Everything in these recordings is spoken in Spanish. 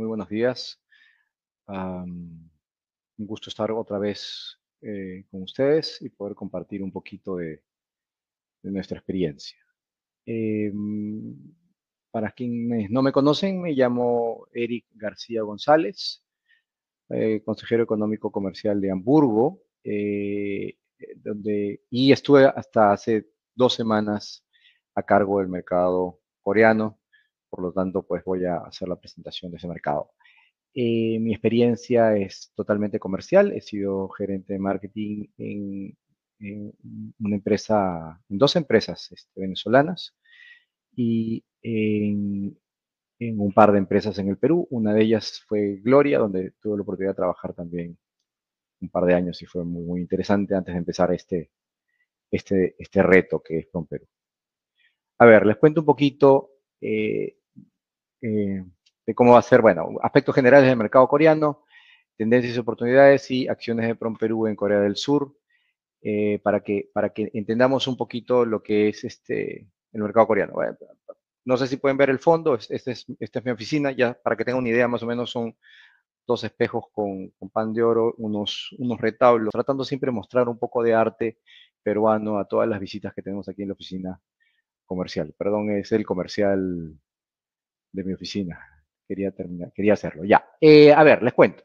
muy buenos días. un gusto estar otra vez eh, con ustedes y poder compartir un poquito de, nuestra experiencia. Em, para quienes no me conocen, me llamo Eric García González, eh, consejero económico comercial de Hamburgo, eh, donde, y estuve hasta hace dos semanas a cargo del mercado coreano por lo tanto, pues voy a hacer la presentación de ese mercado. Eh, mi experiencia es totalmente comercial, he sido gerente de marketing en, una empresa, en dos empresas este, venezolanas y en, un par de empresas en el Perú. Una de ellas fue Gloria, donde tuve la oportunidad de trabajar también un par de años y fue muy, interesante antes de empezar este, este, este reto que es con Perú. A ver, les cuento un poquito eh, eh, de cómo va a ser, bueno, aspectos generales del mercado coreano, tendencias y oportunidades y acciones de Prom Perú en Corea del Sur, eh, para, que, para que entendamos un poquito lo que es este, el mercado coreano. no sé si pueden ver el fondo, esta es, esta es mi oficina, ya para que tengan una idea, más o menos son dos espejos con, pan de oro, unos, unos retablos, tratando siempre de mostrar un poco de arte peruano a todas las visitas que tenemos aquí en la oficina comercial. Perdón, es el comercial de mi oficina. Quería terminar, quería hacerlo. Ya. Eh, a ver, les cuento.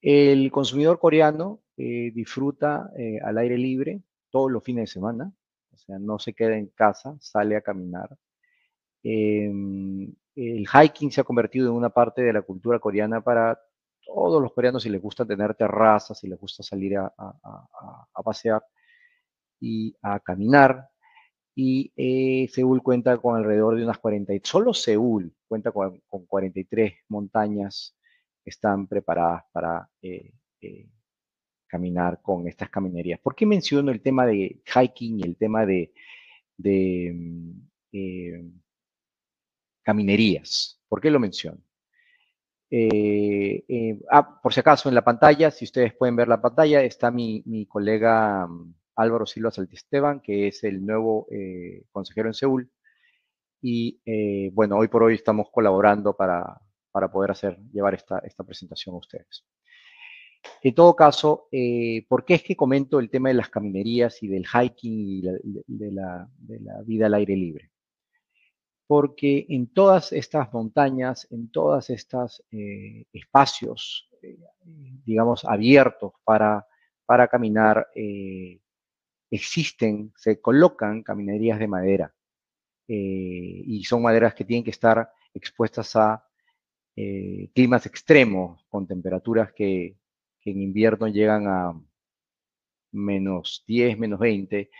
El consumidor coreano eh, disfruta eh, al aire libre todos los fines de semana. O sea, no se queda en casa, sale a caminar. Em, el hiking se ha convertido en una parte de la cultura coreana para todos los coreanos si les gusta tener terrazas, si les gusta salir a, a pasear y a caminar y eh, Seúl cuenta con alrededor de unas 40, solo Seúl cuenta con, 43 montañas que están preparadas para eh, eh, caminar con estas caminerías. ¿Por qué menciono el tema de hiking y el tema de, mm, caminerías? ¿Por qué lo menciono? ah, por si acaso, en la pantalla, si ustedes pueden ver la pantalla, está mi colega mm, Álvaro Silva Saltisteban, que es el nuevo eh, consejero en Seúl. Y eh, bueno, hoy por hoy estamos colaborando para, poder hacer, llevar esta, esta presentación a ustedes. En todo caso, eh, ¿por qué es que comento el tema de las caminerías y del hiking y de, la, vida al aire libre? Porque en todas estas montañas, en todos estos espacios, digamos, abiertos para, para caminar, existen, se colocan caminerías de madera eh, y son maderas que tienen que estar expuestas a eh, climas extremos, con temperaturas que, en invierno llegan a menos 10, menos 20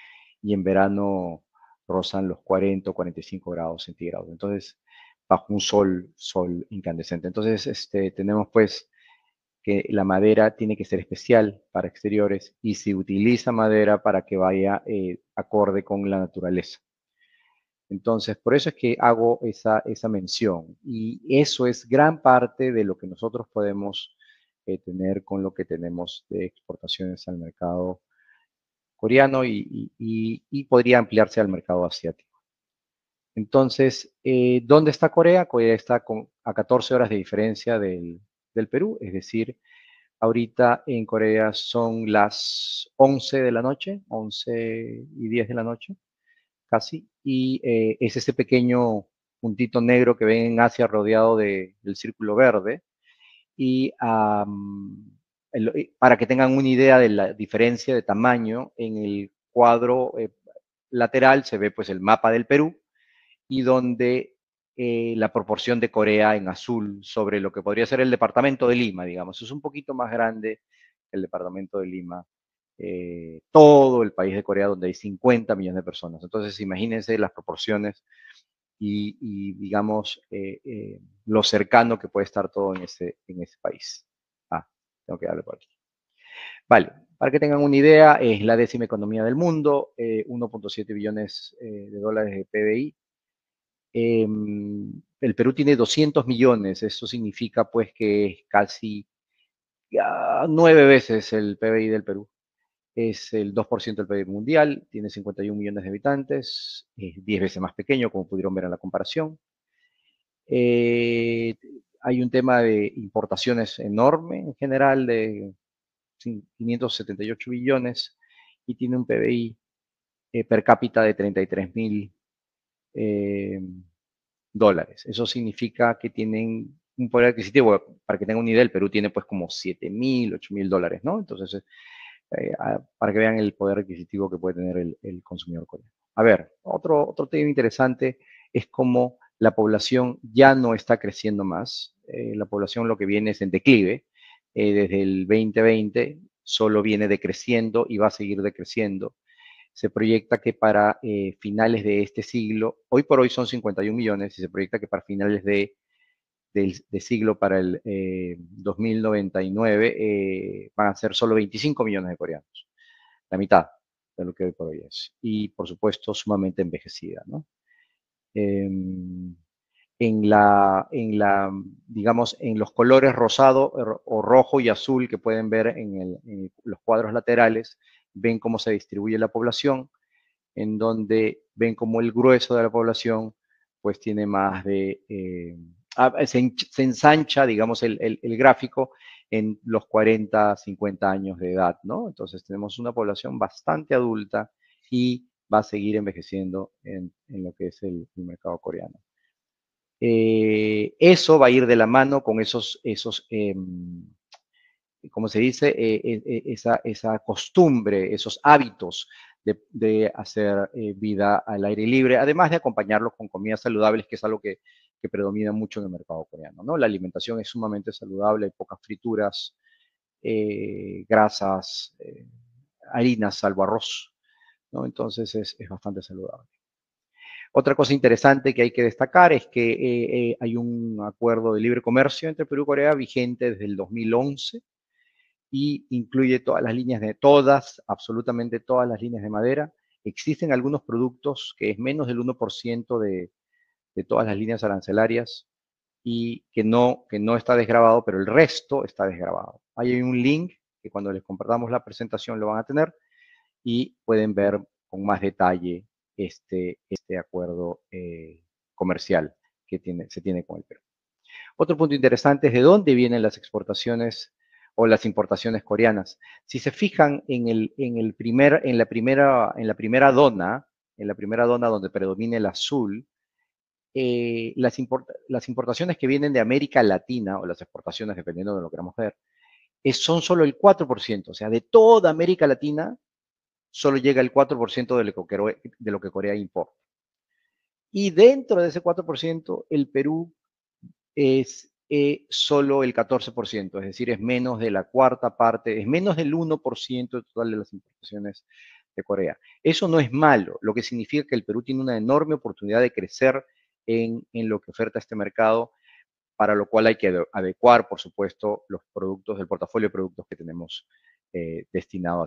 y en verano rozan los 40 o 45 grados centígrados. Entonces, bajo un sol, sol incandescente. Entonces, este, tenemos pues que la madera tiene que ser especial para exteriores y se utiliza madera para que vaya eh, acorde con la naturaleza. Entonces, por eso es que hago esa, esa mención. Y eso es gran parte de lo que nosotros podemos eh, tener con lo que tenemos de exportaciones al mercado coreano y, podría ampliarse al mercado asiático. Entonces, eh, ¿dónde está Corea? Corea está con, a 14 horas de diferencia del, del Perú, es decir, ahorita en Corea son las 11 de la noche, 11 y 10 de la noche, casi, y eh, es ese pequeño puntito negro que ven en Asia rodeado del círculo verde. Y eh, para que tengan una idea de la diferencia de tamaño, en el cuadro eh, lateral se ve pues el mapa del Perú y donde eh, la proporción de Corea en azul sobre lo que podría ser el departamento de Lima, digamos. Es un poquito más grande el departamento de Lima, eh, todo el país de Corea donde hay 50 millones de personas. Entonces, imagínense las proporciones y, digamos, eh, lo cercano que puede estar todo en ese, en ese país. Ah, tengo que darle por aquí. Vale, para que tengan una idea, es la décima economía del mundo, 1.7 billones de dólares de PBI, Em, el Perú tiene 200 millones, eso significa pues que es casi ah, nueve veces el PBI del Perú. Es el 2% del PBI mundial, tiene 51 millones de habitantes, es 10 veces más pequeño, como pudieron ver en la comparación. Eh, hay un tema de importaciones enorme en general de 578 billones y tiene un PBI eh, per cápita de 33 mil eh, dólares. Eso significa que tienen un poder adquisitivo, para que tengan una idea, el Perú tiene pues como 7 mil, 8 mil dólares, ¿no? Entonces, eh, eh, para que vean el poder adquisitivo que puede tener el, consumidor coreano. A ver, otro, otro tema interesante es cómo la población ya no está creciendo más. la población lo que viene es en declive. desde el 2020 solo viene decreciendo y va a seguir decreciendo se proyecta que para eh, finales de este siglo, hoy por hoy son 51 millones, y se proyecta que para finales de, siglo, para el 2099, eh, eh, van a ser solo 25 millones de coreanos, la mitad de lo que hoy por hoy es. Y por supuesto, sumamente envejecida, ¿no? Em, en la, en la, digamos, en los colores rosado er, o rojo y azul que pueden ver en, en los cuadros laterales, ven cómo se distribuye la población, en donde ven cómo el grueso de la población pues tiene más de, eh, ah, se, ensancha, digamos, el, gráfico en los 40, 50 años de edad, ¿no? Entonces tenemos una población bastante adulta y va a seguir envejeciendo en, lo que es el, mercado coreano. Eh, eso va a ir de la mano con esos, esos em, eh, como se dice, eh, eh, esa, costumbre, esos hábitos de, hacer vida al aire libre, además de acompañarlos con comidas saludables, que es algo que, predomina mucho en el mercado coreano. ¿no? La alimentación es sumamente saludable, hay pocas frituras, grasas, harinas, salvo arroz. ¿no? Entonces es, bastante saludable. Otra cosa interesante que hay que destacar es que hay un acuerdo de libre comercio entre Perú y Corea vigente desde el 2011 y incluye todas las líneas de todas, absolutamente todas las líneas de madera. Existen algunos productos que es menos del 1% de, todas las líneas arancelarias y que no, que no está desgrabado, pero el resto está desgrabado. Ahí hay un link que cuando les compartamos la presentación lo van a tener y pueden ver con más detalle este, este acuerdo eh, comercial que tiene, se tiene con el Perú. Otro punto interesante es de dónde vienen las exportaciones o las importaciones coreanas. Si se fijan en, el, en, el primer, en, la, primera, en la primera dona, en la primera dona donde predomina el azul, eh, las, las, importaciones que vienen de América Latina, o las exportaciones, dependiendo de lo que queramos ver, es, son solo el 4%. O sea, de toda América Latina, solo llega el 4% de lo que Corea importa. Y dentro de ese 4%, el Perú es eh, solo el 14%, es decir, es menos de la cuarta parte, es menos del 1% total de las importaciones de Corea. Eso no es malo, lo que significa que el Perú tiene una enorme oportunidad de crecer en, lo que oferta este mercado, para lo cual hay que adecuar, por supuesto, los productos del portafolio de productos que tenemos destinados eh, destinado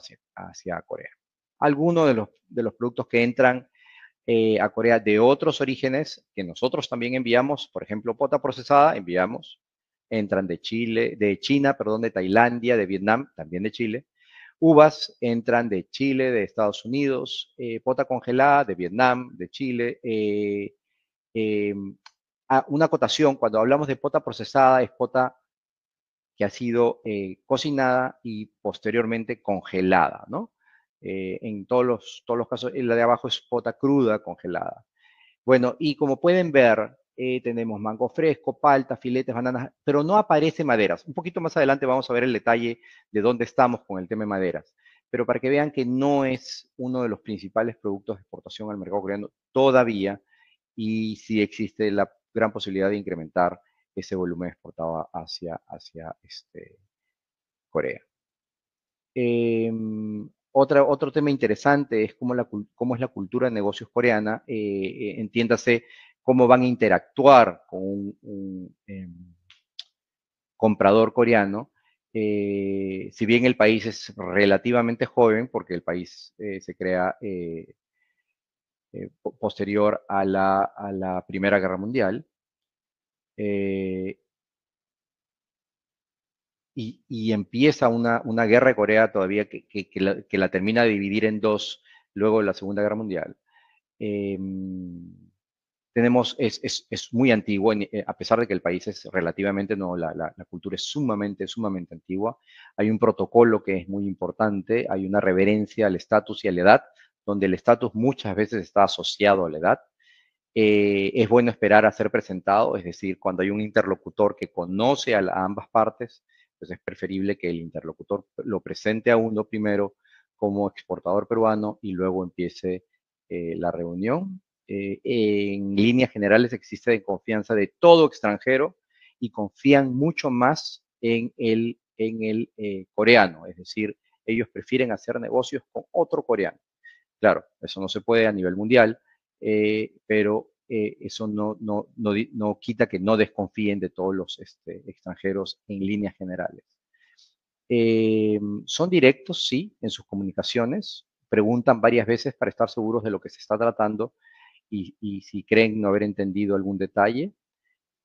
hacia, Corea. Algunos de los productos que entran eh, a Corea de otros orígenes que nosotros también enviamos, por ejemplo, pota procesada, enviamos, entran de Chile, de China, perdón, de Tailandia, de Vietnam, también de Chile. Uvas entran de Chile, de Estados Unidos, eh, pota congelada de Vietnam, de Chile. Eh, em, ah, una acotación, cuando hablamos de pota procesada, es pota que ha sido cocinada y posteriormente congelada, ¿no? Eh, en todos los, todos los casos. La de abajo es pota cruda, congelada. Bueno, y como pueden ver, eh, tenemos mango fresco, palta, filetes, bananas, pero no aparece maderas. Un poquito más adelante vamos a ver el detalle de dónde estamos con el tema de maderas. Pero para que vean que no es uno de los principales productos de exportación al mercado coreano todavía, y sí existe la gran posibilidad de incrementar ese volumen exportado hacia, hacia este, Corea. Em, otro tema interesante es cómo, es la cultura de negocios coreana, eh, eh, entiéndase cómo van a interactuar con un, em, comprador coreano. Eh, si bien el país es relativamente joven, porque el país se crea posterior a la, Primera Guerra Mundial, y, empieza una, guerra de Corea todavía que, la, termina de dividir en dos luego de la Segunda Guerra Mundial. Em, tenemos, es, muy antiguo, eh, a pesar de que el país es relativamente no la, cultura es sumamente, sumamente antigua. Hay un protocolo que es muy importante, hay una reverencia al estatus y a la edad, donde el estatus muchas veces está asociado a la edad. Eh, es bueno esperar a ser presentado, es decir, cuando hay un interlocutor que conoce a ambas partes, entonces pues, es preferible que el interlocutor lo presente a uno primero como exportador peruano y luego empiece eh, la reunión. Eh, en líneas generales existe confianza de todo extranjero y confían mucho más en el, en el eh, coreano, es decir, ellos prefieren hacer negocios con otro coreano. Claro, eso no se puede a nivel mundial, pero eh, eso no, no, quita que no desconfíen de todos los este, extranjeros en líneas generales. Eh, son directos, sí, en sus comunicaciones, preguntan varias veces para estar seguros de lo que se está tratando y, si creen no haber entendido algún detalle.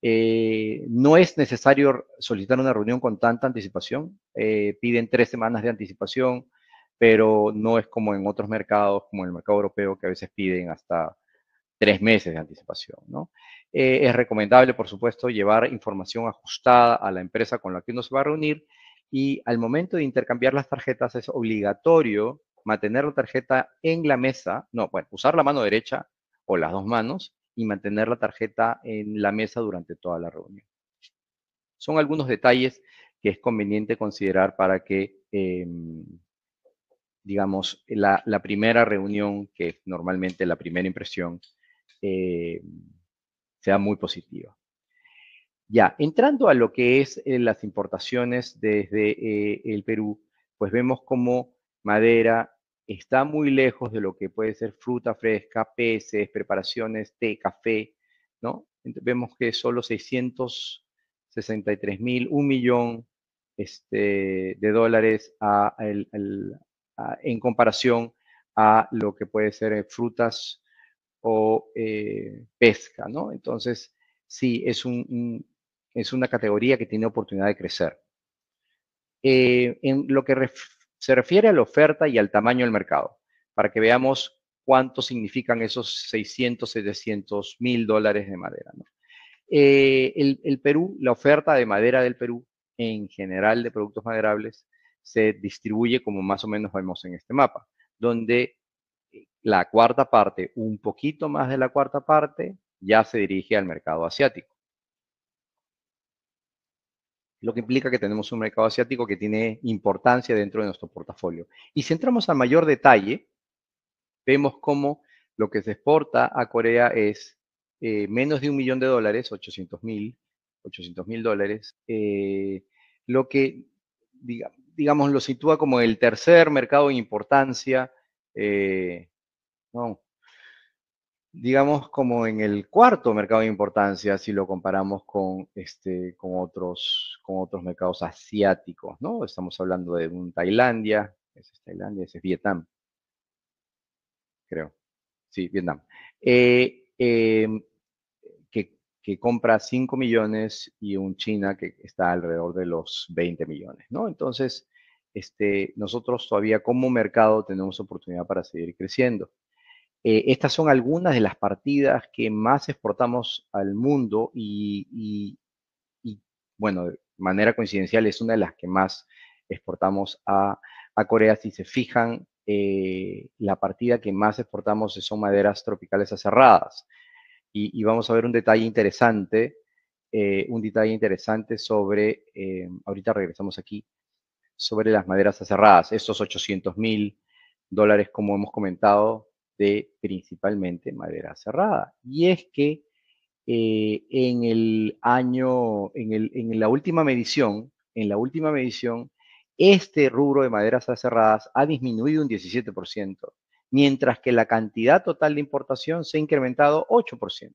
Eh, no es necesario solicitar una reunión con tanta anticipación, piden tres semanas de anticipación, pero no es como en otros mercados, como en el mercado europeo, que a veces piden hasta tres meses de anticipación. ¿no? Eh, es recomendable, por supuesto, llevar información ajustada a la empresa con la que uno se va a reunir y al momento de intercambiar las tarjetas es obligatorio mantener la tarjeta en la mesa, no, bueno, usar la mano derecha o las dos manos y mantener la tarjeta en la mesa durante toda la reunión. Son algunos detalles que es conveniente considerar para que, em, digamos, la, la primera reunión, que es normalmente la primera impresión, eh, sea muy positiva. Ya, entrando a lo que es eh, las importaciones desde eh, el Perú, pues vemos como madera está muy lejos de lo que puede ser fruta fresca, peces, preparaciones, té, café, ¿no? Vemos que solo 663 mil, un millón este, de dólares en comparación a lo que puede ser frutas, o eh, pesca, ¿no? Entonces, sí, es, un, es una categoría que tiene oportunidad de crecer. Eh, en lo que se refiere a la oferta y al tamaño del mercado, para que veamos cuánto significan esos 600, 700 mil dólares de madera. ¿no? Eh, el, el, Perú, la oferta de madera del Perú, en general de productos maderables, se distribuye como más o menos vemos en este mapa, donde la cuarta parte, un poquito más de la cuarta parte, ya se dirige al mercado asiático. Lo que implica que tenemos un mercado asiático que tiene importancia dentro de nuestro portafolio. Y si entramos a mayor detalle, vemos cómo lo que se exporta a Corea es eh, menos de un millón de dólares, 800 mil, 800 mil dólares, eh, lo que, digamos, lo sitúa como el tercer mercado de importancia eh, digamos, como en el cuarto mercado de importancia si lo comparamos con, este, con, otros, con otros mercados asiáticos, ¿no? Estamos hablando de un Tailandia, ese es Tailandia, ese es Vietnam, creo. Sí, Vietnam. Eh, em, que, compra 5 millones y un China que está alrededor de los 20 millones, ¿no? Entonces, este, nosotros todavía como mercado tenemos oportunidad para seguir creciendo. Eh, estas son algunas de las partidas que más exportamos al mundo y, bueno, de manera coincidencial es una de las que más exportamos a, Corea. Si se fijan, eh, la partida que más exportamos son maderas tropicales aserradas, Y, vamos a ver un detalle interesante, eh, un detalle interesante sobre, ahorita regresamos aquí, sobre las maderas aserradas, estos 800 mil dólares, como hemos comentado, de principalmente madera cerrada. Y es que eh, en el año, en, la última medición, en la última medición, este rubro de maderas cerradas ha disminuido un 17%, mientras que la cantidad total de importación se ha incrementado 8%.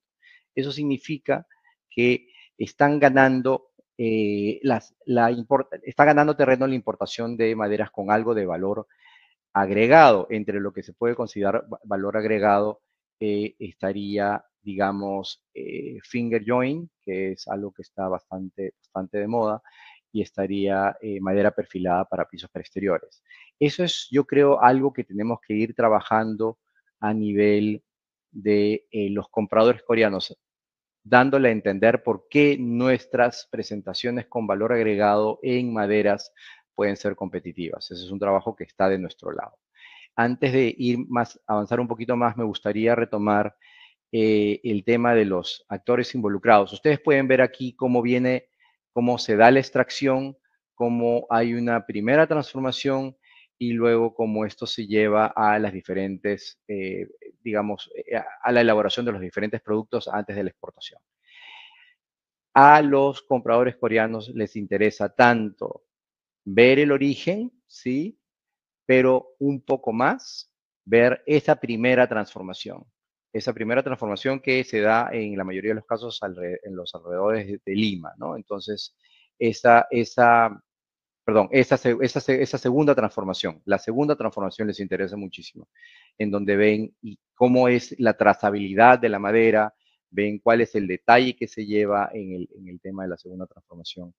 Eso significa que están ganando, eh, las, la está ganando terreno la importación de maderas con algo de valor agregado, entre lo que se puede considerar valor agregado, eh, estaría, digamos, eh, finger join, que es algo que está bastante, bastante de moda, y estaría eh, madera perfilada para pisos para exteriores. Eso es, yo creo, algo que tenemos que ir trabajando a nivel de los compradores coreanos, dándole a entender por qué nuestras presentaciones con valor agregado en maderas pueden ser competitivas. Ese es un trabajo que está de nuestro lado. Antes de ir más, avanzar un poquito más, me gustaría retomar eh, el tema de los actores involucrados. Ustedes pueden ver aquí cómo viene, cómo se da la extracción, cómo hay una primera transformación y luego cómo esto se lleva a las diferentes, eh, digamos, eh, a la elaboración de los diferentes productos antes de la exportación. A los compradores coreanos les interesa tanto ver el origen, ¿sí? Pero un poco más, ver esa primera transformación. Esa primera transformación que se da en la mayoría de los casos en los alrededores de, Lima, ¿no? Entonces, esa, esa, perdón, esa, esa, segunda transformación. La segunda transformación les interesa muchísimo, en donde ven cómo es la trazabilidad de la madera, ven cuál es el detalle que se lleva en el, tema de la segunda transformación.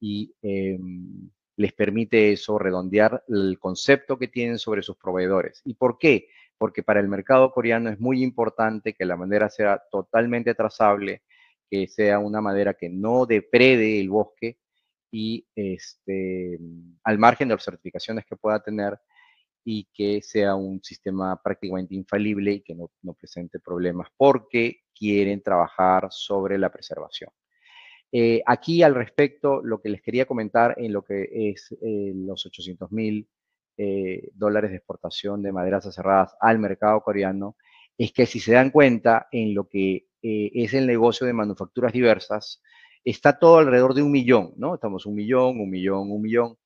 Y em, les permite eso, redondear el concepto que tienen sobre sus proveedores. ¿Y por qué? Porque para el mercado coreano es muy importante que la madera sea totalmente trazable, que sea una madera que no deprede el bosque y este, al margen de las certificaciones que pueda tener y que sea un sistema prácticamente infalible y que no presente problemas porque quieren trabajar sobre la preservación. Eh, aquí al respecto, lo que les quería comentar en lo que es eh, los 800 mil eh, dólares de exportación de maderas aserradas al mercado coreano, es que si se dan cuenta en lo que es el negocio de manufacturas diversas, está todo alrededor de un millón, ¿no? Estamos un millón, un millón, un millón.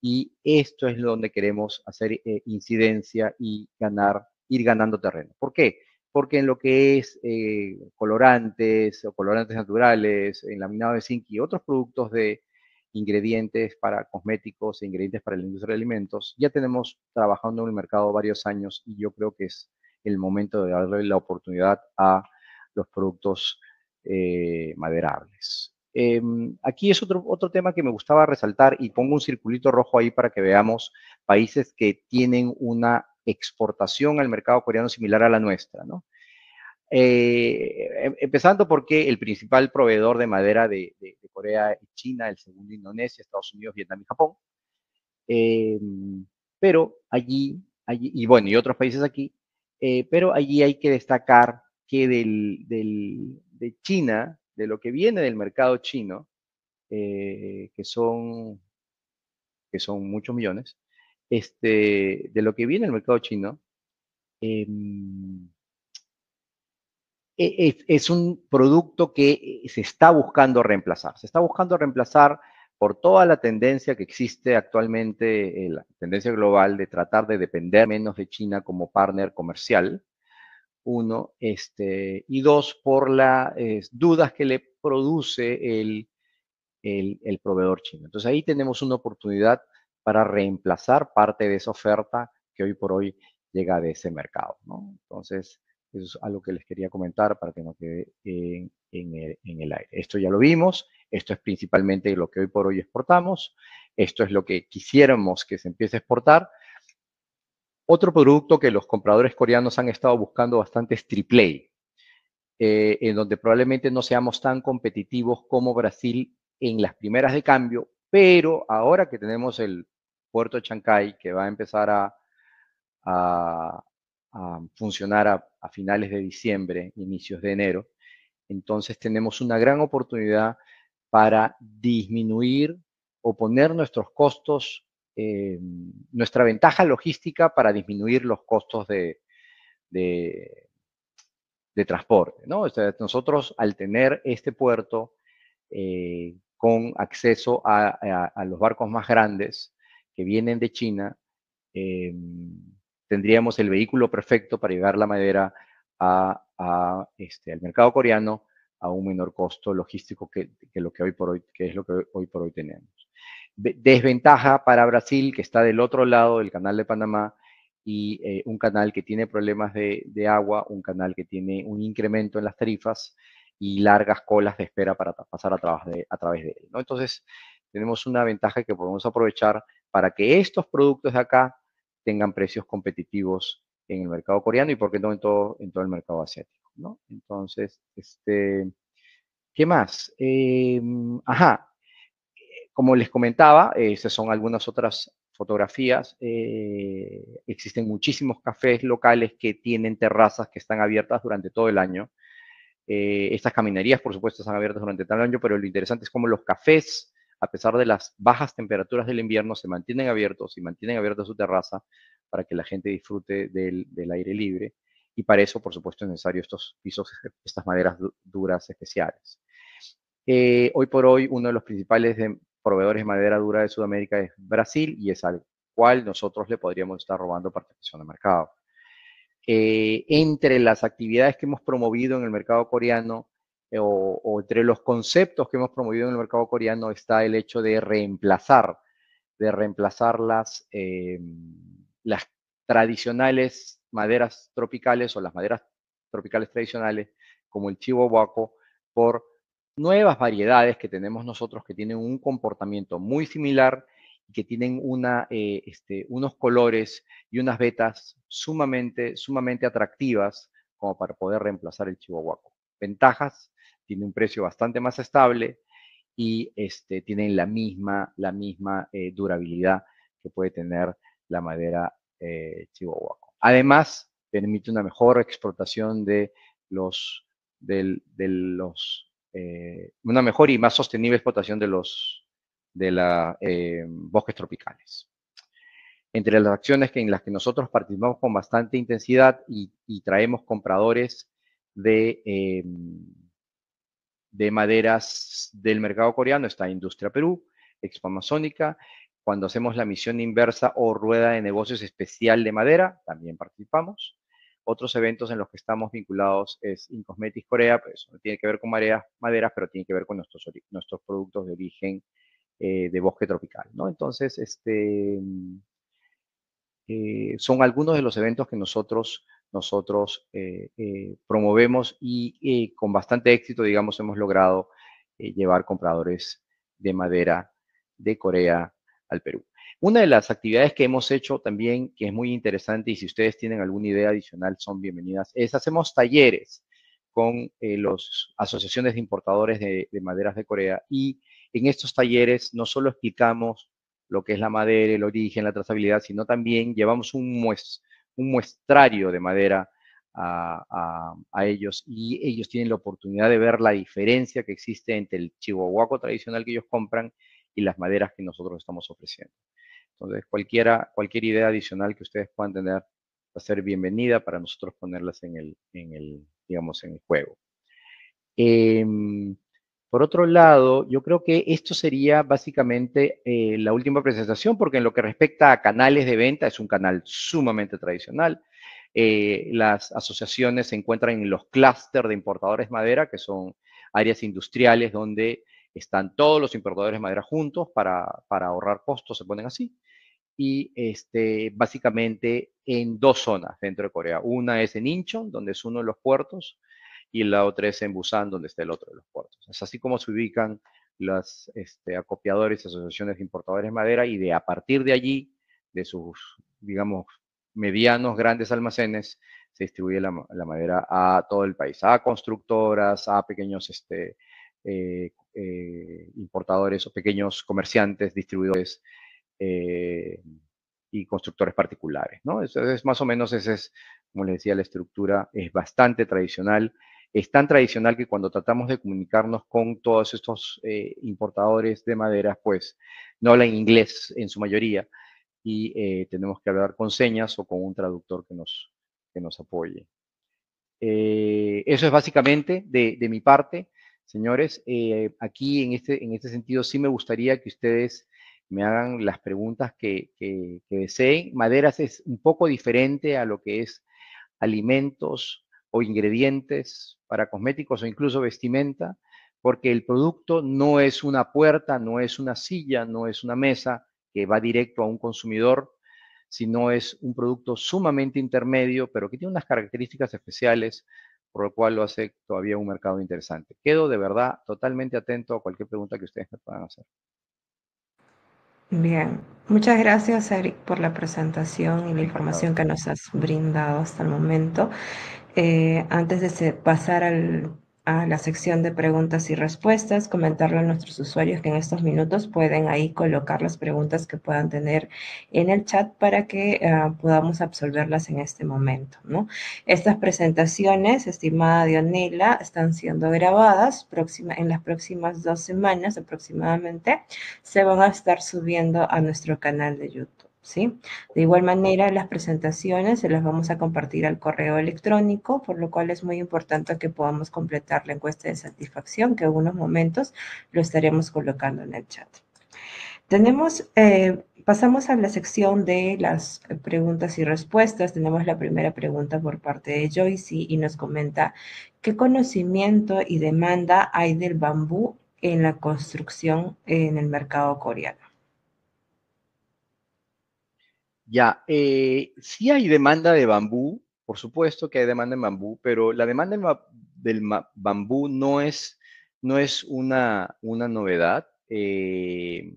Y esto es donde queremos hacer incidencia y ganar, ir ganando terreno. ¿Por qué? porque en lo que es eh, colorantes o colorantes naturales, en laminado de zinc y otros productos de ingredientes para cosméticos e ingredientes para la industria de alimentos, ya tenemos trabajando en el mercado varios años y yo creo que es el momento de darle la oportunidad a los productos eh, maderables. Em, aquí es otro, otro tema que me gustaba resaltar y pongo un circulito rojo ahí para que veamos países que tienen una exportación al mercado coreano similar a la nuestra, ¿no? Eh, empezando porque el principal proveedor de madera de, Corea es China, el segundo Indonesia, Estados Unidos, Vietnam y Japón. Em, pero allí, y bueno, y otros países aquí, eh, pero allí hay que destacar que de China, de lo que viene del mercado chino, eh, que, son, que son muchos millones, este, de lo que viene el mercado chino, em, e, es, un producto que eh, se está buscando reemplazar. Se está buscando reemplazar por toda la tendencia que existe actualmente, eh, la tendencia global de tratar de depender menos de China como partner comercial, uno, este, y dos, por las eh, dudas que le produce el, el proveedor chino. Entonces ahí tenemos una oportunidad para reemplazar parte de esa oferta que hoy por hoy llega de ese mercado. Entonces, eso es algo que les quería comentar para que no quede en, el, aire. Esto ya lo vimos, esto es principalmente lo que hoy por hoy exportamos, esto es lo que quisiéramos que se empiece a exportar. Otro producto que los compradores coreanos han estado buscando bastante es AAA, eh, en donde probablemente no seamos tan competitivos como Brasil en las primeras de cambio, pero ahora que tenemos el puerto Chancay, que va a empezar a, funcionar a, finales de diciembre, inicios de enero. Entonces tenemos una gran oportunidad para disminuir o poner nuestros costos, eh, nuestra ventaja logística para disminuir los costos de, transporte. nosotros al tener este puerto eh, con acceso a, los barcos más grandes, que vienen de China, em, tendríamos el vehículo perfecto para llegar la madera a, este, al mercado coreano a un menor costo logístico que, lo que hoy por hoy, que es lo que hoy por hoy tenemos. Desventaja para Brasil, que está del otro lado del canal de Panamá, y eh, un canal que tiene problemas de, agua, un canal que tiene un incremento en las tarifas y largas colas de espera para pasar a, través de, a través de él. Entonces, tenemos una ventaja que podemos aprovechar para que estos productos de acá tengan precios competitivos en el mercado coreano y por qué no en todo, en todo el mercado asiático, ¿no? Entonces, este, ¿qué más? Em, ajá, como les comentaba, estas son algunas otras fotografías. Eh, existen muchísimos cafés locales que tienen terrazas que están abiertas durante todo el año. Eh, estas caminerías, por supuesto, están abiertas durante todo el año, pero lo interesante es cómo los cafés a pesar de las bajas temperaturas del invierno, se mantienen abiertos y mantienen abierta su terraza para que la gente disfrute del, aire libre. Y para eso, por supuesto, es necesario estos pisos, estas maderas duras especiales. Eh, hoy por hoy, uno de los principales proveedores de madera dura de Sudamérica es Brasil y es al cual nosotros le podríamos estar robando participación de mercado. Eh, entre las actividades que hemos promovido en el mercado coreano eh, o, entre los conceptos que hemos promovido en el mercado coreano está el hecho de reemplazar, de reemplazar las, eh, las tradicionales maderas tropicales o las maderas tropicales tradicionales, como el guaco por nuevas variedades que tenemos nosotros que tienen un comportamiento muy similar y que tienen una, eh, este, unos colores y unas vetas sumamente, sumamente atractivas como para poder reemplazar el guaco. Ventajas tiene un precio bastante más estable y este, tienen la misma, la misma eh, durabilidad que puede tener la madera eh, chihuahua. Además, permite una mejor explotación de los, de los eh, una mejor y más sostenible explotación de los de la, eh, bosques tropicales. Entre las acciones que, en las que nosotros participamos con bastante intensidad y traemos compradores de em, de maderas del mercado coreano está Industria Perú, Expo Amazónica. Cuando hacemos la misión inversa o rueda de negocios especial de madera, también participamos. Otros eventos en los que estamos vinculados es Incosmetics Corea, pues no tiene que ver con maderas, maderas, pero tiene que ver con nuestros, nuestros productos de origen eh, de bosque tropical, ¿no? Entonces, este, mm, eh, son algunos de los eventos que nosotros nosotros eh, eh, promovemos y eh, con bastante éxito, digamos, hemos logrado llevar compradores de madera de Corea al Perú. Una de las actividades que hemos hecho también, que es muy interesante y si ustedes tienen alguna idea adicional, son bienvenidas, es hacemos talleres con las asociaciones de importadores de, maderas de Corea y en estos talleres no solo explicamos lo que es la madera, el origen, la trazabilidad, sino también llevamos un muestro, un muestrario de madera a, ellos y ellos tienen la oportunidad de ver la diferencia que existe entre el chihuahuaco tradicional que ellos compran y las maderas que nosotros estamos ofreciendo. Entonces, cualquiera, cualquier idea adicional que ustedes puedan tener va a ser bienvenida para nosotros ponerlas en el, en el digamos, en el juego. Em, por otro lado, yo creo que esto sería básicamente eh, la última presentación, porque en lo que respecta a canales de venta, es un canal sumamente tradicional. Eh, las asociaciones se encuentran en los clústeres de importadores madera, que son áreas industriales donde están todos los importadores de madera juntos para, para ahorrar costos, se ponen así. Y este, básicamente en dos zonas dentro de Corea. Una es en Incheon, donde es uno de los puertos, y la otra es en Busan, donde está el otro de los puertos. Es así como se ubican las este, acopiadores y asociaciones de importadores de madera y de a partir de allí, de sus, digamos, medianos, grandes almacenes, se distribuye la, madera a todo el país, a constructoras, a pequeños este, eh, eh, importadores o pequeños comerciantes, distribuidores eh, y constructores particulares. ¿no? Entonces, más o menos esa es, como les decía, la estructura es bastante tradicional es tan tradicional que cuando tratamos de comunicarnos con todos estos eh, importadores de maderas, pues no hablan inglés en su mayoría y eh, tenemos que hablar con señas o con un traductor que nos, nos apoye. Eh, eso es básicamente de, mi parte, señores. aquí en este, en este sentido sí me gustaría que ustedes me hagan las preguntas que, que deseen. Maderas es un poco diferente a lo que es alimentos, o ingredientes para cosméticos o incluso vestimenta, porque el producto no es una puerta, no es una silla, no es una mesa que va directo a un consumidor, sino es un producto sumamente intermedio, pero que tiene unas características especiales, por lo cual lo hace todavía un mercado interesante. Quedo de verdad totalmente atento a cualquier pregunta que ustedes me puedan hacer. Bien, muchas gracias Eric por la presentación y la información que nos has brindado hasta el momento. Eh, antes de pasar a la sección de preguntas y respuestas, comentarle a nuestros usuarios que en estos minutos pueden ahí colocar las preguntas que puedan tener en el chat para que eh, podamos absolverlas en este momento. Estas presentaciones, estimada Dionela, están siendo grabadas próxima, en las próximas dos semanas aproximadamente. Se van a estar subiendo a nuestro canal de YouTube. De igual manera, las presentaciones se las vamos a compartir al correo electrónico, por lo cual es muy importante que podamos completar la encuesta de satisfacción, que en momentos lo estaremos colocando en el chat. Tenemos, eh, pasamos a la sección de las preguntas y respuestas. Tenemos la primera pregunta por parte de Joyce y nos comenta, ¿qué conocimiento y demanda hay del bambú en la construcción en el mercado coreano? Ya, eh, sí hay demanda de bambú, por supuesto que hay demanda en bambú, pero la demanda del bambú no es, no es una, novedad. Eh,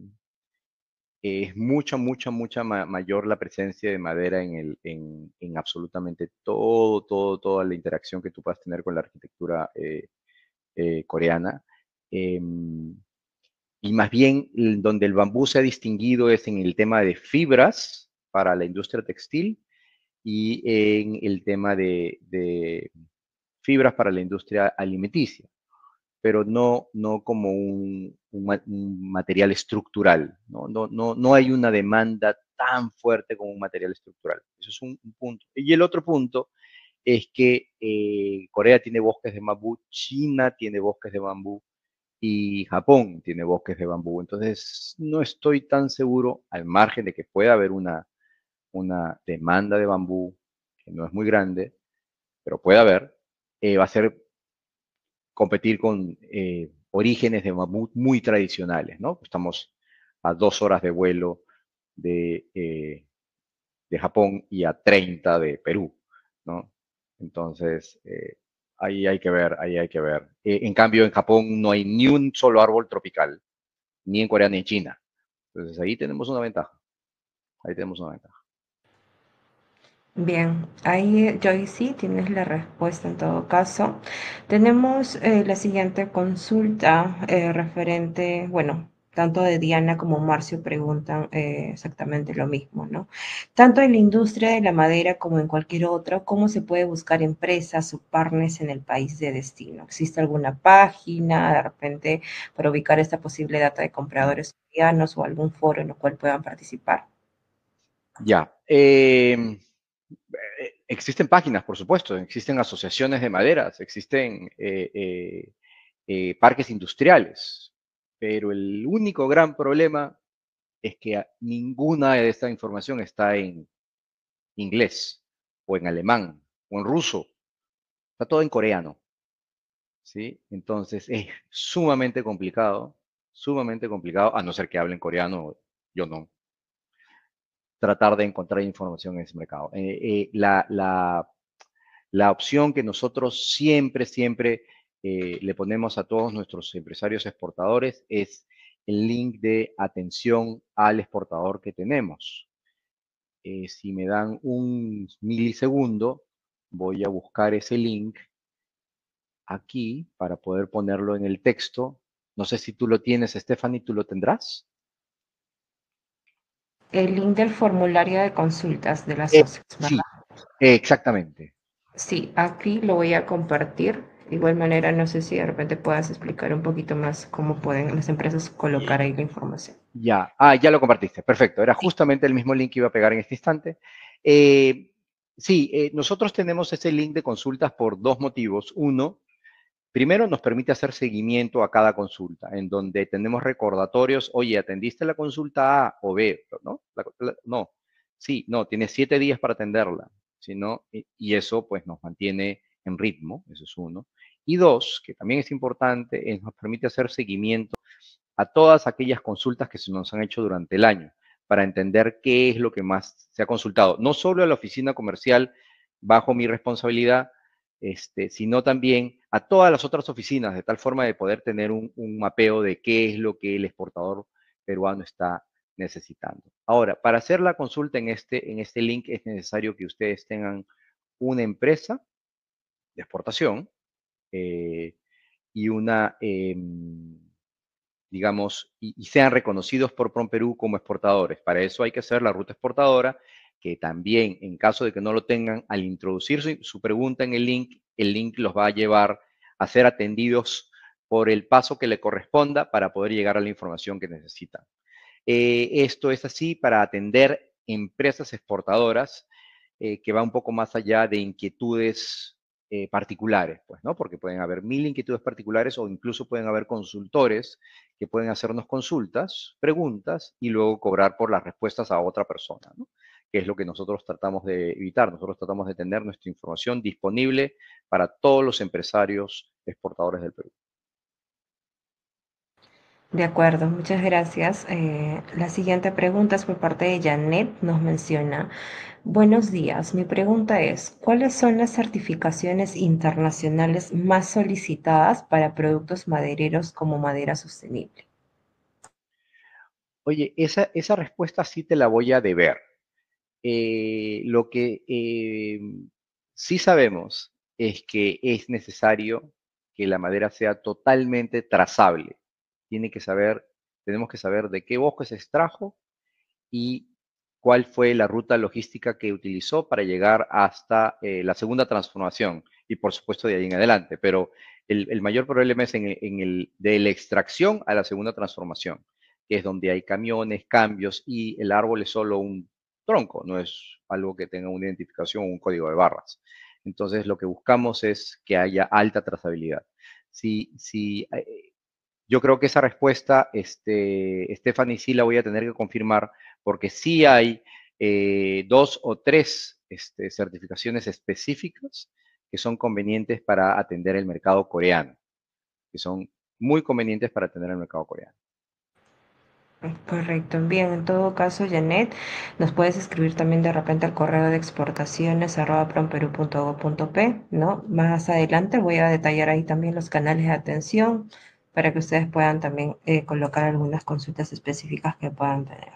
es mucha, mucha, mucha mayor la presencia de madera en, absolutamente todo, todo, toda la interacción que tú puedas tener con la arquitectura eh, eh, coreana. Em, y más bien, donde el bambú se ha distinguido es en el tema de fibras, para la industria textil y en el tema de, fibras para la industria alimenticia, pero no, no como un, material estructural. ¿no? No, no, no, hay una demanda tan fuerte como un material estructural. Eso es un, punto. Y el otro punto es que eh, Corea tiene bosques de bambú, China tiene bosques de bambú y Japón tiene bosques de bambú. Entonces, no estoy tan seguro, al margen de que pueda haber una, una demanda de bambú que no es muy grande, pero puede haber, eh, va a ser competir con eh, orígenes de bambú muy tradicionales, ¿no? Estamos a dos horas de vuelo de, eh, de Japón y a 30 de Perú, ¿no? Entonces, ahí hay que ver, ahí hay que ver. en cambio, en Japón no hay ni un solo árbol tropical, ni en Corea ni en China. Entonces, ahí tenemos una ventaja. Ahí tenemos una ventaja. Bien, ahí eh, Joyce, tienes la respuesta en todo caso. Tenemos eh, la siguiente consulta eh, referente, bueno, tanto de Diana como Marcio preguntan exactamente lo mismo, ¿no? Tanto en la industria de la madera como en cualquier otra, ¿cómo se puede buscar empresas o partners en el país de destino? ¿Existe alguna página de repente para ubicar esta posible data de compradores coreanos o algún foro en el cual puedan participar? Ya. Em, eh, existen páginas, por supuesto, existen asociaciones de maderas, existen eh, eh, parques industriales, pero el único gran problema es que ninguna de esta información está en inglés o en alemán o en ruso, está todo en coreano. ¿sí? Entonces es sumamente complicado, sumamente complicado, a no ser que hablen coreano, yo no, tratar de encontrar información en ese mercado. Eh, eh, la, opción que nosotros siempre, siempre eh, le ponemos a todos nuestros empresarios exportadores es el link de atención al exportador que tenemos. si me dan un milisegundo, voy a buscar ese link aquí para poder ponerlo en el texto. No sé si tú lo tienes, Stephanie, ¿tú lo tendrás? el link del formulario de consultas de las eh, Sí, exactamente. Sí, aquí lo voy a compartir. De igual manera, no sé si de repente puedas explicar un poquito más cómo pueden las empresas colocar ahí la información. Ya, ah, ya lo compartiste, perfecto. Era justamente el mismo link que iba a pegar en este instante. Eh, sí, eh, nosotros tenemos ese link de consultas por dos motivos. Uno, Primero nos permite hacer seguimiento a cada consulta, en donde tenemos recordatorios, oye, atendiste la consulta A o B, ¿no? no, sí, no, tiene siete días para atenderla, y, y eso pues nos mantiene en ritmo, eso es uno. Y dos, que también es importante, nos permite hacer seguimiento a todas aquellas consultas que se nos han hecho durante el año para entender qué es lo que más se ha consultado, no solo a la oficina comercial bajo mi responsabilidad, este, sino también a todas las otras oficinas, de tal forma de poder tener un, mapeo de qué es lo que el exportador peruano está necesitando. Ahora, para hacer la consulta en este, en este link es necesario que ustedes tengan una empresa de exportación eh, y una, em, digamos, y, y, sean reconocidos por PROMPERÚ como exportadores. Para eso hay que hacer la ruta exportadora que también en caso de que no lo tengan, al introducir su, pregunta en el link, el link los va a llevar a ser atendidos por el paso que le corresponda para poder llegar a la información que necesitan. Eh, esto es así para atender empresas exportadoras eh, que va un poco más allá de inquietudes eh, particulares, pues, ¿no? Porque pueden haber mil inquietudes particulares o incluso pueden haber consultores que pueden hacernos consultas, preguntas y luego cobrar por las respuestas a otra persona, que es lo que nosotros tratamos de evitar. Nosotros tratamos de tener nuestra información disponible para todos los empresarios exportadores del Perú. De acuerdo, muchas gracias. Eh, la siguiente pregunta es por parte de Janet. Nos menciona, buenos días, mi pregunta es, ¿cuáles son las certificaciones internacionales más solicitadas para productos madereros como madera sostenible? Oye, esa, esa respuesta sí te la voy a deber. Eh, lo que eh, sí sabemos es que es necesario que la madera sea totalmente trazable. Tiene que saber, tenemos que saber de qué bosque se extrajo y cuál fue la ruta logística que utilizó para llegar hasta eh, la segunda transformación y por supuesto de ahí en adelante. Pero el, mayor problema es en, en el, de la extracción a la segunda transformación, que es donde hay camiones, cambios y el árbol es solo un tronco, no es algo que tenga una identificación o un código de barras. Entonces, lo que buscamos es que haya alta trazabilidad. Si, si, eh, yo creo que esa respuesta, este, Stephanie, sí la voy a tener que confirmar, porque sí hay eh, dos o tres este, certificaciones específicas que son convenientes para atender el mercado coreano, que son muy convenientes para atender el mercado coreano. Correcto, bien, en todo caso, Janet, nos puedes escribir también de repente al correo de exportaciones arroba ¿no? Más adelante voy a detallar ahí también los canales de atención para que ustedes puedan también eh, colocar algunas consultas específicas que puedan tener.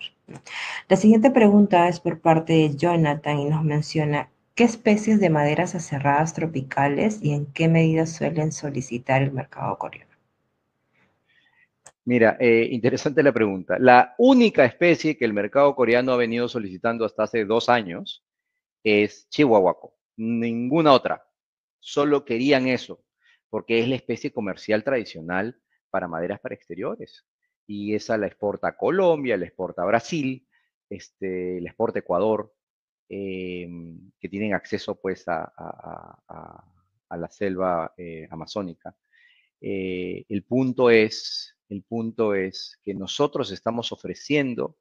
La siguiente pregunta es por parte de Jonathan y nos menciona, ¿qué especies de maderas aserradas tropicales y en qué medida suelen solicitar el mercado coreano? Mira, eh, interesante la pregunta. La única especie que el mercado coreano ha venido solicitando hasta hace dos años es chihuahuaco. Ninguna otra. Solo querían eso, porque es la especie comercial tradicional para maderas para exteriores. Y esa la exporta Colombia, la exporta Brasil, este, la exporta Ecuador, eh, que tienen acceso pues a, la selva eh, amazónica. el punto es el punto es que nosotros estamos ofreciendo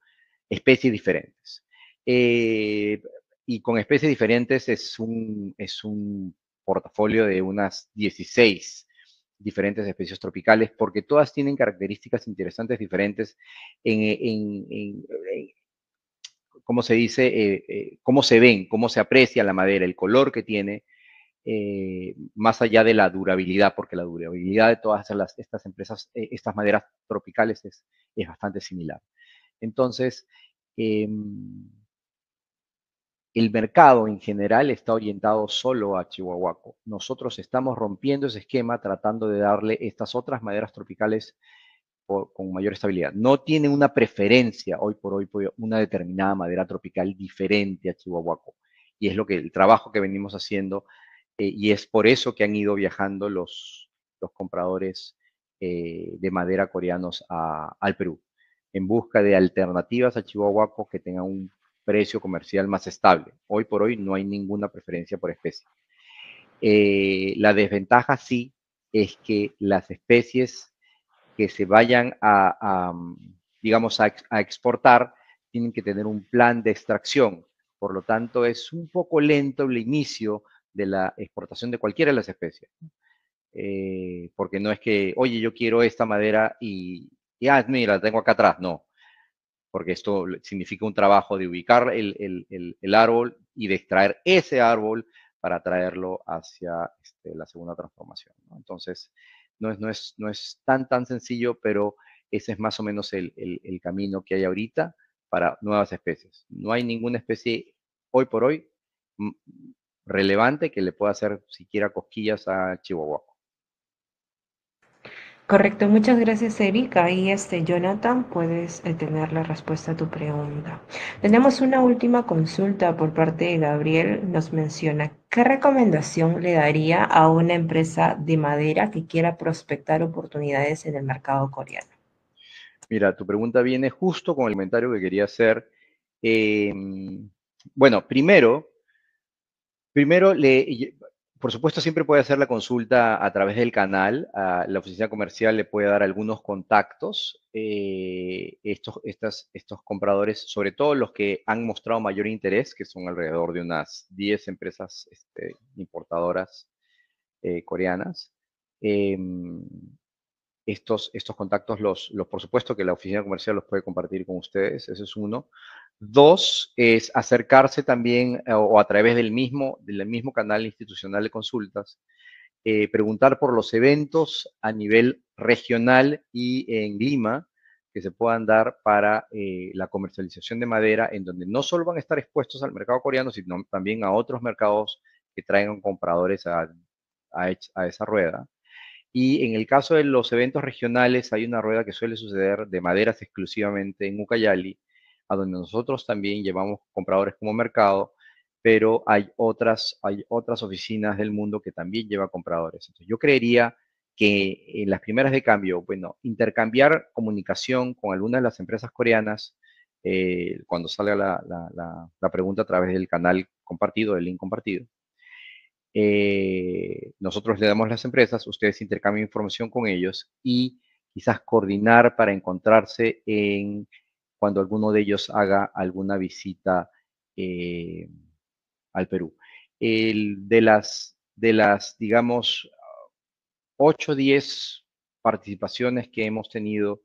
especies diferentes. Eh, y con especies diferentes es un, es un portafolio de unas 16 diferentes especies tropicales, porque todas tienen características interesantes diferentes en, en, cómo se dice, eh, eh, cómo se ven, cómo se aprecia la madera, el color que tiene, eh, más allá de la durabilidad, porque la durabilidad de todas estas empresas, eh, estas maderas tropicales es, es bastante similar. Entonces, em, el mercado en general está orientado solo a Chihuahuaco. Nosotros estamos rompiendo ese esquema tratando de darle estas otras maderas tropicales con mayor estabilidad. No tiene una preferencia hoy por hoy por pues, una determinada madera tropical diferente a Chihuahuaco. Y es lo que el trabajo que venimos haciendo eh, y es por eso que han ido viajando los, los compradores eh, de madera coreanos al Perú, en busca de alternativas a chihuahua que tengan un precio comercial más estable. Hoy por hoy no hay ninguna preferencia por especie. Eh, la desventaja sí es que las especies que se vayan a, digamos, a, a exportar tienen que tener un plan de extracción. Por lo tanto, es un poco lento el inicio de la exportación de cualquiera de las especies. Eh, porque no es que, oye, yo quiero esta madera y, ah, mira, la tengo acá atrás. No, porque esto significa un trabajo de ubicar el, árbol y de extraer ese árbol para traerlo hacia este, la segunda transformación. Entonces, no es, no, es, no es tan, tan sencillo, pero ese es más o menos el camino que hay ahorita para nuevas especies. No hay ninguna especie hoy por hoy relevante que le pueda hacer siquiera cosquillas a Chihuahua. Correcto, muchas gracias Erika. Y este Jonathan, puedes eh, tener la respuesta a tu pregunta. Tenemos una última consulta por parte de Gabriel. Nos menciona, ¿qué recomendación le daría a una empresa de madera que quiera prospectar oportunidades en el mercado coreano? Mira, tu pregunta viene justo con el comentario que quería hacer. Em, bueno, primero, Primero, por supuesto, siempre puede hacer la consulta a través del canal. la oficina comercial le puede dar algunos contactos. Eh, estos, estas, estos compradores, sobre todo los que han mostrado mayor interés, que son alrededor de unas 10 empresas este, importadoras eh, coreanas, em, estos, estos contactos, los, los, por supuesto que la oficina comercial los puede compartir con ustedes, ese es uno. Dos es acercarse también eh, o a través del mismo, del mismo canal institucional de consultas, eh, preguntar por los eventos a nivel regional y en Lima que se puedan dar para eh, la comercialización de madera, en donde no solo van a estar expuestos al mercado coreano, sino también a otros mercados que traigan compradores a esa rueda. Y en el caso de los eventos regionales, hay una rueda que suele suceder de maderas exclusivamente en Ucayali, a donde nosotros también llevamos compradores como mercado, pero hay otras, hay otras oficinas del mundo que también lleva compradores. Entonces, yo creería que en las primeras de cambio, bueno, intercambiar comunicación con algunas de las empresas coreanas, eh, cuando salga la, la, pregunta a través del canal compartido, del link compartido, eh, nosotros le damos las empresas, ustedes intercambian información con ellos y quizás coordinar para encontrarse en cuando alguno de ellos haga alguna visita eh, al Perú. de, las, de las, digamos, 8 o 10 participaciones que hemos tenido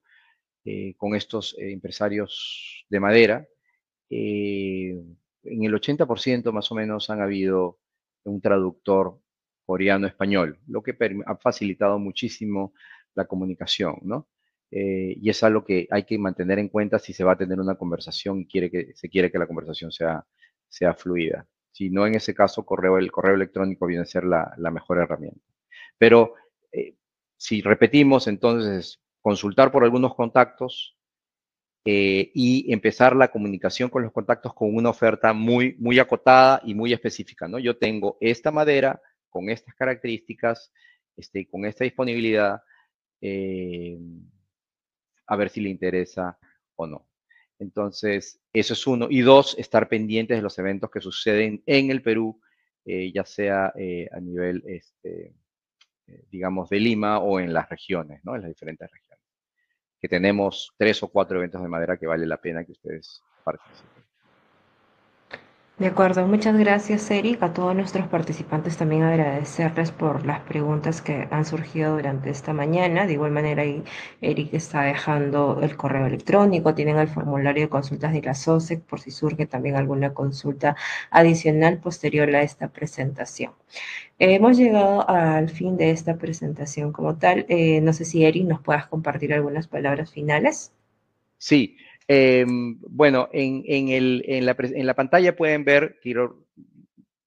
eh, con estos eh, empresarios de madera, en el 80% más o menos han habido un traductor coreano-español, lo que ha facilitado muchísimo la comunicación, ¿no? Eh, y es algo que hay que mantener en cuenta si se va a tener una conversación y quiere que, se quiere que la conversación sea, sea fluida. Si no, en ese caso, correo, el correo electrónico viene a ser la, mejor herramienta. Pero eh, si repetimos, entonces, consultar por algunos contactos eh, y empezar la comunicación con los contactos con una oferta muy, muy acotada y muy específica. ¿no? Yo tengo esta madera con estas características, este, con esta disponibilidad a ver si le interesa o no. Entonces, eso es uno. Y dos, estar pendientes de los eventos que suceden en el Perú, eh, ya sea eh, a nivel, este, eh, digamos, de Lima o en las regiones, ¿no? En las diferentes regiones. Que tenemos tres o cuatro eventos de madera que vale la pena que ustedes participen. De acuerdo, muchas gracias Eric, a todos nuestros participantes también agradecerles por las preguntas que han surgido durante esta mañana. De igual manera, Eric está dejando el correo electrónico, tienen el formulario de consultas de la SOSEC por si surge también alguna consulta adicional posterior a esta presentación. Hemos llegado al fin de esta presentación como tal. Eh, no sé si Eric nos puedas compartir algunas palabras finales. Sí, Em, bueno, en, la, pantalla pueden ver, quiero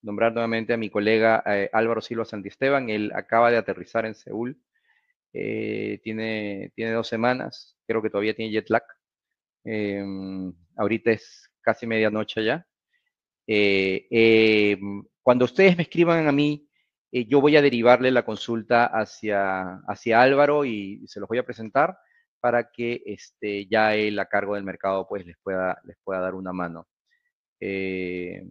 nombrar nuevamente a mi colega eh, Álvaro Silva Santisteban, él acaba de aterrizar en Seúl, eh, tiene, dos semanas, creo que todavía tiene jet lag, em, ahorita es casi medianoche ya. Eh, em, cuando ustedes me escriban a mí, yo voy a derivarle la consulta hacia, Álvaro y se los voy a presentar para que este, ya él a cargo del mercado pues les pueda, les pueda dar una mano. Eh,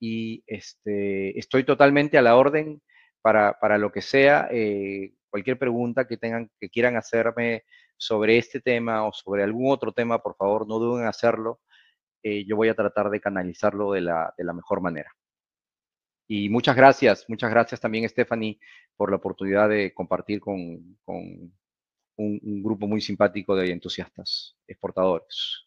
y este, estoy totalmente a la orden para, para lo que sea. Eh, cualquier pregunta que tengan, que quieran hacerme sobre este tema o sobre algún otro tema, por favor, no duden en hacerlo. Eh, yo voy a tratar de canalizarlo de la, de la mejor manera. Y muchas gracias, muchas gracias también, Stephanie, por la oportunidad de compartir con, un, grupo muy simpático de entusiastas exportadores.